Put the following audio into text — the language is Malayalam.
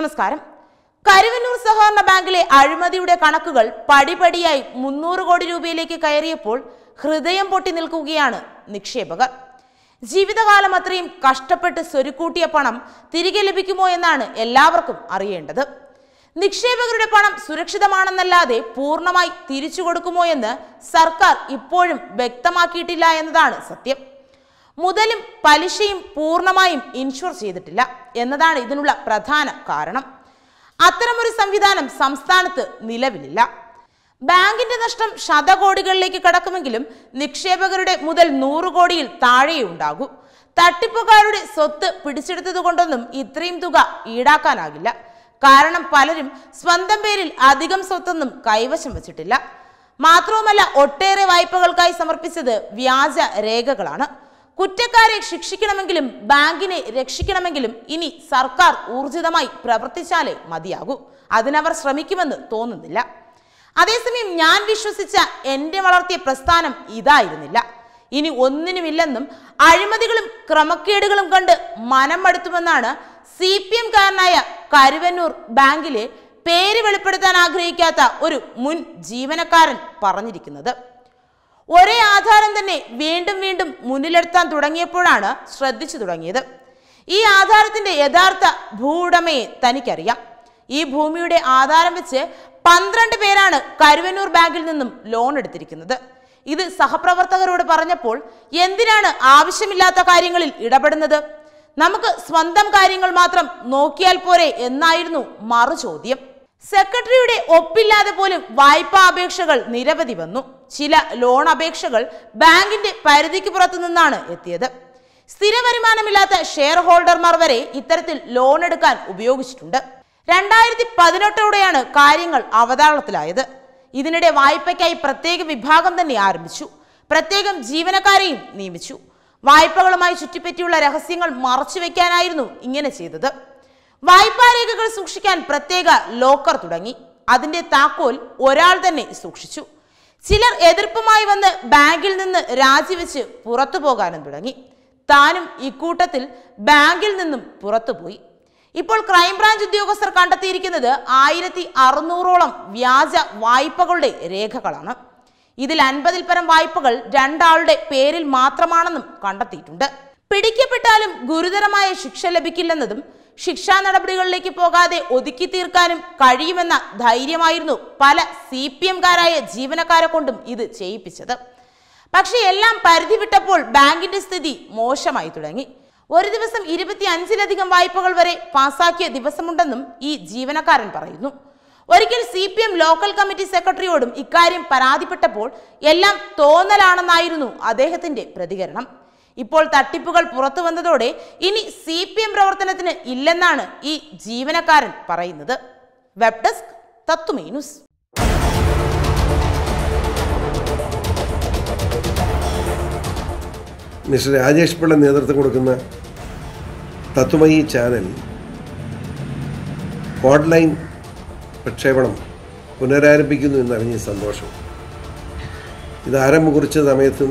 നമസ്കാരം കരുവന്നൂർ സഹകരണ ബാങ്കിലെ അഴിമതിയുടെ കണക്കുകൾ പടിപടിയായി മുന്നൂറ് കോടി രൂപയിലേക്ക് കയറിയപ്പോൾ ഹൃദയം പൊട്ടി നിൽക്കുകയാണ് നിക്ഷേപകർ ജീവിതകാലം അത്രയും കഷ്ടപ്പെട്ട് സ്വരുക്കൂട്ടിയ പണം തിരികെ ലഭിക്കുമോ എന്നാണ് എല്ലാവർക്കും അറിയേണ്ടത് നിക്ഷേപകരുടെ പണം സുരക്ഷിതമാണെന്നല്ലാതെ പൂർണ്ണമായി തിരിച്ചു കൊടുക്കുമോ എന്ന് സർക്കാർ ഇപ്പോഴും വ്യക്തമാക്കിയിട്ടില്ല എന്നതാണ് സത്യം മുതലും പലിശയും പൂർണ്ണമായും ഇൻഷുർ ചെയ്തിട്ടില്ല എന്നതാണ് ഇതിനുള്ള പ്രധാന കാരണം അത്തരമൊരു സംവിധാനം സംസ്ഥാനത്ത് നിലവിലില്ല ബാങ്കിന്റെ നഷ്ടം ശതകോടികളിലേക്ക് കടക്കുമെങ്കിലും നിക്ഷേപകരുടെ മുതൽ നൂറ് കോടിയിൽ താഴെയേ ഉണ്ടാകൂ തട്ടിപ്പുകാരുടെ സ്വത്ത് പിടിച്ചെടുത്തതുകൊണ്ടൊന്നും ഇത്രയും തുക ഈടാക്കാനാകില്ല കാരണം പലരും സ്വന്തം പേരിൽ അധികം സ്വത്തൊന്നും കൈവശം വച്ചിട്ടില്ല മാത്രവുമല്ല ഒട്ടേറെ വായ്പകൾക്കായി സമർപ്പിച്ചത് വ്യാജ രേഖകളാണ് കുറ്റക്കാരെ ശിക്ഷിക്കണമെങ്കിലും ബാങ്കിനെ രക്ഷിക്കണമെങ്കിലും ഇനി സർക്കാർ ഊർജിതമായി പ്രവർത്തിച്ചാലേ മതിയാകൂ അതിനവർ ശ്രമിക്കുമെന്ന് തോന്നുന്നില്ല അതേസമയം ഞാൻ വിശ്വസിച്ച എൻ്റെ വളർത്തിയ പ്രസ്ഥാനം ഇതായിരുന്നില്ല ഇനി ഒന്നിനുമില്ലെന്നും അഴിമതികളും ക്രമക്കേടുകളും കണ്ട് മനം മടുത്തുമെന്നാണ് സി പി കാരനായ കരുവന്നൂർ ബാങ്കിലെ പേര് വെളിപ്പെടുത്താൻ ആഗ്രഹിക്കാത്ത ഒരു മുൻ ജീവനക്കാരൻ പറഞ്ഞിരിക്കുന്നത് ഒരേ ആധാരം തന്നെ വീണ്ടും വീണ്ടും മുന്നിലെടുത്താൻ തുടങ്ങിയപ്പോഴാണ് ശ്രദ്ധിച്ചു തുടങ്ങിയത് ഈ ആധാരത്തിന്റെ യഥാർത്ഥ ഭൂവുടമയെ തനിക്കറിയാം ഈ ഭൂമിയുടെ ആധാരം വെച്ച് പന്ത്രണ്ട് പേരാണ് കരുവന്നൂർ ബാങ്കിൽ നിന്നും ലോൺ എടുത്തിരിക്കുന്നത് ഇത് സഹപ്രവർത്തകരോട് പറഞ്ഞപ്പോൾ എന്തിനാണ് ആവശ്യമില്ലാത്ത കാര്യങ്ങളിൽ ഇടപെടുന്നത് നമുക്ക് സ്വന്തം കാര്യങ്ങൾ മാത്രം നോക്കിയാൽ പോരെ എന്നായിരുന്നു മറുചോദ്യം സെക്രട്ടറിയുടെ ഒപ്പില്ലാതെ പോലും വായ്പാ അപേക്ഷകൾ നിരവധി വന്നു ചില ലോൺ അപേക്ഷകൾ ബാങ്കിന്റെ പരിധിക്ക് പുറത്തു നിന്നാണ് എത്തിയത് സ്ഥിര വരുമാനമില്ലാത്ത ഷെയർ ഹോൾഡർമാർ വരെ ഇത്തരത്തിൽ ലോൺ എടുക്കാൻ ഉപയോഗിച്ചിട്ടുണ്ട് രണ്ടായിരത്തി പതിനെട്ടോടെയാണ് കാര്യങ്ങൾ അവതാളത്തിലായത് ഇതിനിടെ വായ്പയ്ക്കായി പ്രത്യേക വിഭാഗം തന്നെ ആരംഭിച്ചു പ്രത്യേകം ജീവനക്കാരെയും നിയമിച്ചു വായ്പകളുമായി ചുറ്റിപ്പറ്റിയുള്ള രഹസ്യങ്ങൾ മറച്ചുവെക്കാനായിരുന്നു ഇങ്ങനെ ചെയ്തത് വായ്പാ രേഖകൾ സൂക്ഷിക്കാൻ പ്രത്യേക ലോക്കർ തുടങ്ങി അതിന്റെ താക്കോൽ ഒരാൾ തന്നെ സൂക്ഷിച്ചു ചിലർ എതിർപ്പുമായി വന്ന് ബാങ്കിൽ നിന്ന് രാജിവെച്ച് പുറത്തു പോകാനും തുടങ്ങി താനും ഇക്കൂട്ടത്തിൽ ബാങ്കിൽ നിന്നും പുറത്തുപോയി ഇപ്പോൾ ക്രൈംബ്രാഞ്ച് ഉദ്യോഗസ്ഥർ കണ്ടെത്തിയിരിക്കുന്നത് ആയിരത്തി അറുന്നൂറോളം വ്യാജ വായ്പകളുടെ രേഖകളാണ് ഇതിൽ അൻപതിൽ പരം വായ്പകൾ രണ്ടാളുടെ പേരിൽ മാത്രമാണെന്നും കണ്ടെത്തിയിട്ടുണ്ട് പിടിക്കപ്പെട്ടാലും ഗുരുതരമായ ശിക്ഷ ലഭിക്കില്ലെന്നതും ശിക്ഷാ നടപടികളിലേക്ക് പോകാതെ ഒതുക്കി തീർക്കാനും കഴിയുമെന്ന ധൈര്യമായിരുന്നു പല സി പി എംകാരായ ജീവനക്കാരെ കൊണ്ടും ഇത് ചെയ്യിപ്പിച്ചത് പക്ഷേ എല്ലാം പരിധി വിട്ടപ്പോൾ ബാങ്കിന്റെ സ്ഥിതി മോശമായി തുടങ്ങി ഒരു ദിവസം ഇരുപത്തി അഞ്ചിലധികം വായ്പകൾ വരെ പാസാക്കിയ ദിവസമുണ്ടെന്നും ഈ ജീവനക്കാരൻ പറയുന്നു ഒരിക്കൽ C P M local committee സെക്രട്ടറിയോടും ഇക്കാര്യം പരാതിപ്പെട്ടപ്പോൾ എല്ലാം തോന്നലാണെന്നായിരുന്നു അദ്ദേഹത്തിന്റെ പ്രതികരണം ഇപ്പോൾ തട്ടിപ്പുകൾ പുറത്തു വന്നതോടെ ഇനി സി പി എം പ്രവർത്തനത്തിന് ഇല്ലെന്നാണ് ഈ ജീവനക്കാരൻ പറയുന്നത് വെബ് ഡെസ്ക് തത്തുമേ ന്യൂസ് മിസ്റ്റർ രാജേഷ് പിള്ള നേതൃത്വം കൊടുക്കുന്ന തത്വമയി ചാനൽ ഓൺലൈൻ പ്രക്ഷേപണം പുനരാരംഭിക്കുന്നു എന്നറിഞ്ഞ് സന്തോഷം ഇത് ആരംഭം കുറിച്ച സമയത്തും